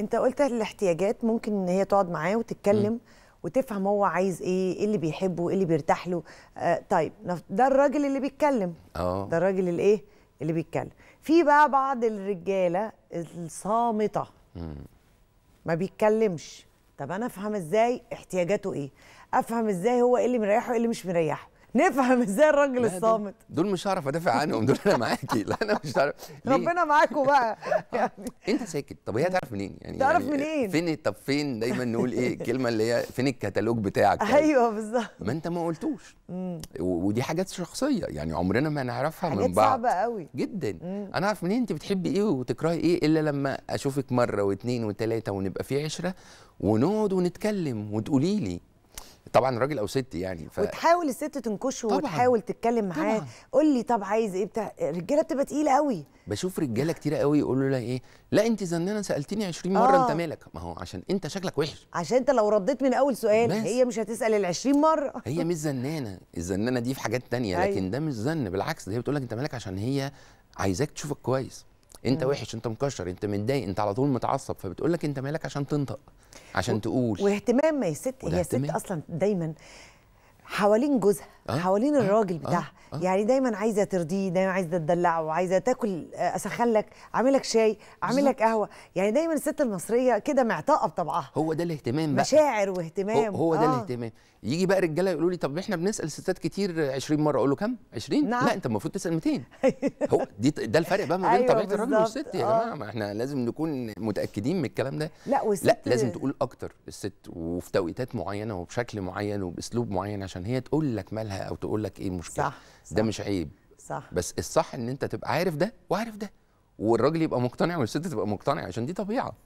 انت قلت الاحتياجات ممكن ان هي تقعد معاه وتتكلم وتفهم هو عايز ايه ايه اللي بيحبه ايه اللي بيرتاح له آه طيب ده الراجل اللي بيتكلم اه ده الراجل اللي ايه، اللي بيتكلم في بقى بعض الرجاله الصامته ما بيتكلمش طب انا افهم ازاي احتياجاته ايه افهم ازاي هو ايه اللي مريحه وايه اللي مش مريحه نفهم ازاي الراجل الصامت دول مش هعرف ادافع عنهم دول انا معاكي لا انا مش هعرف ربنا معاكم بقى آه. يعني انت ساكت طب هي تعرف منين يعني تعرف يعني منين فين طب فين دايما نقول ايه الكلمه اللي هي فين الكتالوج بتاعك طيب. ايوه بالظبط ما انت ما قلتوش ودي حاجات شخصيه يعني عمرنا ما نعرفها من بعض صعبه قوي جدا مم. انا اعرف منين انت بتحبي ايه وتكرهي ايه الا لما اشوفك مره واثنين وثلاثه ونبقى في عشره ونقعد ونتكلم وتقولي لي طبعا راجل او ست يعني ف... وتحاول الست تنكشه طبعًا. وتحاول تتكلم معاه قول لي طب عايز ايه بتاع الرجاله بتبقى تقيله قوي بشوف رجاله كتيره قوي يقولوا لها ايه لا انت زنانه سالتني 20 مره آه. انت مالك ما هو عشان انت شكلك وحش عشان انت لو رديت من اول سؤال بس. هي مش هتسال ال 20 مره هي مش زنانه الزنانه دي في حاجات تانية أيوه. لكن ده مش زن بالعكس ده هي بتقول لك انت مالك عشان هي عايزاك تشوفك كويس انت مم. وحش انت مكشر انت متضايق انت على طول متعصب فبتقول لك انت مالك عشان تنطق عشان و... تقول واهتمام يا ست هي ست اصلا دايما حوالين جوزها أه؟ حوالين آه، الراجل أه؟ بتاعها أه؟ آه. يعني دايما عايزه ترضيه دايما عايزه تدلعه عايزه تاكل آه، اسخن لك اعمل لك شاي اعمل لك قهوه يعني دايما الست المصريه كده معتقه بطبعها هو ده الاهتمام بقى مشاعر واهتمام هو, هو ده آه. الاهتمام يجي بقى رجاله يقولوا لي طب احنا بنسال ستات كتير 20 مره اقول له كم 20 نعم. لا انت المفروض تسال 200 هو دي ده الفرق بقى ما بين أيوة طبيعه الراجل والست يا آه. جماعه ما احنا لازم نكون متاكدين من الكلام ده لا والست لا لازم تقول اكتر الست وفي توقيتات معينه وبشكل معين وباسلوب معين عشان هي تقول لك مالها او تقول لك ايه المشكله صح. ده مش عيب صح بس الصح ان انت تبقى عارف ده وعارف ده والراجل يبقى مقتنع والست تبقى مقتنعه عشان دي طبيعه